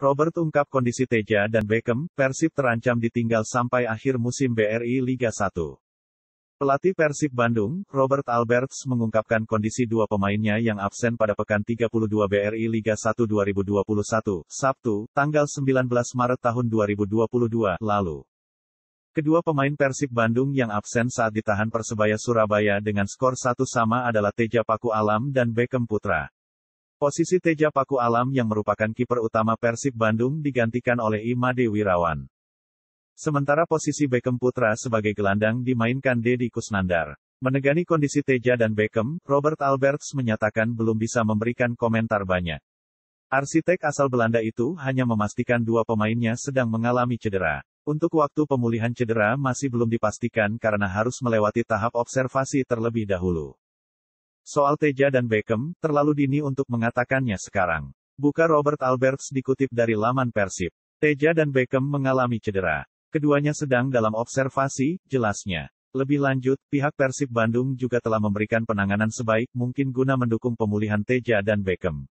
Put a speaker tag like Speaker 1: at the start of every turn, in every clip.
Speaker 1: Robert ungkap kondisi Teja dan Beckham, Persib terancam ditinggal sampai akhir musim BRI Liga 1. Pelatih Persib Bandung, Robert Alberts mengungkapkan kondisi dua pemainnya yang absen pada pekan 32 BRI Liga 1 2021, Sabtu, tanggal 19 Maret tahun 2022, lalu. Kedua pemain Persib Bandung yang absen saat ditahan Persebaya Surabaya dengan skor satu sama adalah Teja Paku Alam dan Beckham Putra. Posisi Teja Paku Alam yang merupakan kiper utama Persib Bandung digantikan oleh Imade Wirawan. Sementara posisi Beckham Putra sebagai gelandang dimainkan Dedi Kusnandar. Menegani kondisi Teja dan Beckham, Robert Alberts menyatakan belum bisa memberikan komentar banyak. Arsitek asal Belanda itu hanya memastikan dua pemainnya sedang mengalami cedera. Untuk waktu pemulihan cedera masih belum dipastikan karena harus melewati tahap observasi terlebih dahulu. Soal Teja dan Beckham, terlalu dini untuk mengatakannya sekarang. Buka Robert Alberts dikutip dari laman Persib. Teja dan Beckham mengalami cedera. Keduanya sedang dalam observasi, jelasnya. Lebih lanjut, pihak Persib Bandung juga telah memberikan penanganan sebaik mungkin guna mendukung pemulihan Teja dan Beckham.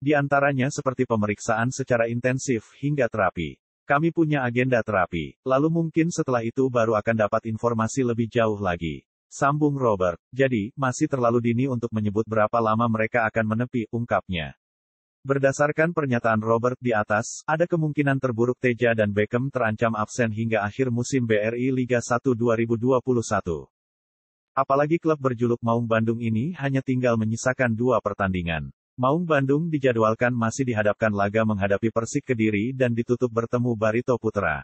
Speaker 1: Di antaranya seperti pemeriksaan secara intensif hingga terapi. Kami punya agenda terapi. Lalu mungkin setelah itu baru akan dapat informasi lebih jauh lagi. Sambung Robert. Jadi, masih terlalu dini untuk menyebut berapa lama mereka akan menepi, ungkapnya. Berdasarkan pernyataan Robert di atas, ada kemungkinan terburuk Teja dan Beckham terancam absen hingga akhir musim BRI Liga 1 2021. Apalagi klub berjuluk Maung Bandung ini hanya tinggal menyisakan dua pertandingan. Maung Bandung dijadwalkan masih dihadapkan laga menghadapi Persik Kediri dan ditutup bertemu Barito Putra.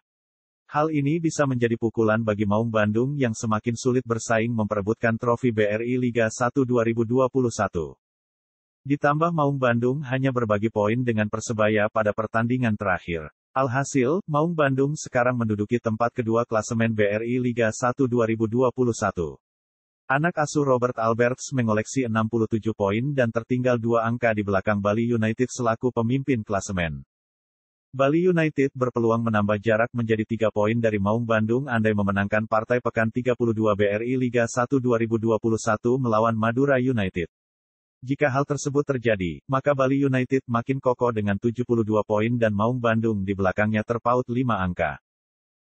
Speaker 1: Hal ini bisa menjadi pukulan bagi Maung Bandung yang semakin sulit bersaing memperebutkan trofi BRI Liga 1 2021. Ditambah Maung Bandung hanya berbagi poin dengan Persebaya pada pertandingan terakhir. Alhasil, Maung Bandung sekarang menduduki tempat kedua klasemen BRI Liga 1 2021. Anak asuh Robert Alberts mengoleksi 67 poin dan tertinggal dua angka di belakang Bali United selaku pemimpin klasemen. Bali United berpeluang menambah jarak menjadi 3 poin dari Maung Bandung andai memenangkan partai pekan 32 BRI Liga 1 2021 melawan Madura United. Jika hal tersebut terjadi, maka Bali United makin kokoh dengan 72 poin dan Maung Bandung di belakangnya terpaut 5 angka.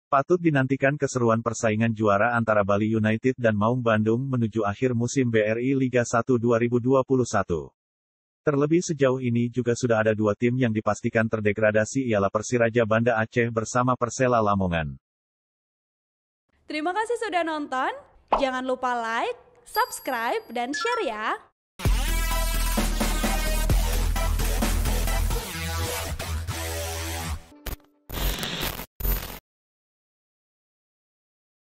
Speaker 1: Patut dinantikan keseruan persaingan juara antara Bali United dan Maung Bandung menuju akhir musim BRI Liga 1 2021. Terlebih sejauh ini juga sudah ada dua tim yang dipastikan terdegradasi ialah Persiraja Banda Aceh bersama Persela Lamongan. Terima kasih sudah nonton. Jangan lupa like, subscribe, dan share ya.